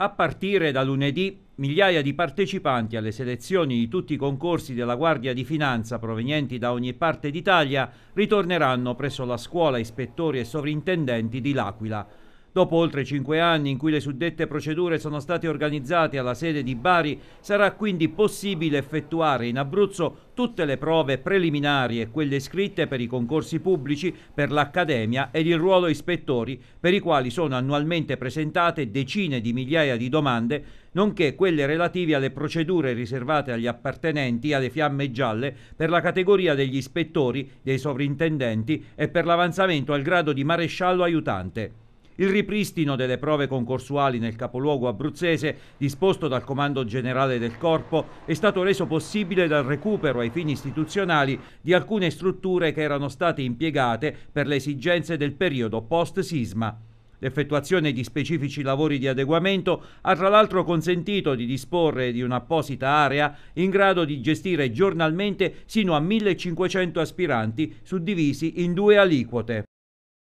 A partire da lunedì, migliaia di partecipanti alle selezioni di tutti i concorsi della Guardia di Finanza provenienti da ogni parte d'Italia ritorneranno presso la scuola ispettori e sovrintendenti di L'Aquila. Dopo oltre cinque anni in cui le suddette procedure sono state organizzate alla sede di Bari, sarà quindi possibile effettuare in Abruzzo tutte le prove preliminari e quelle scritte per i concorsi pubblici, per l'Accademia ed il ruolo ispettori, per i quali sono annualmente presentate decine di migliaia di domande, nonché quelle relative alle procedure riservate agli appartenenti alle fiamme gialle per la categoria degli ispettori, dei sovrintendenti e per l'avanzamento al grado di maresciallo aiutante. Il ripristino delle prove concorsuali nel capoluogo abruzzese, disposto dal Comando Generale del Corpo, è stato reso possibile dal recupero ai fini istituzionali di alcune strutture che erano state impiegate per le esigenze del periodo post-sisma. L'effettuazione di specifici lavori di adeguamento ha tra l'altro consentito di disporre di un'apposita area in grado di gestire giornalmente sino a 1500 aspiranti suddivisi in due aliquote.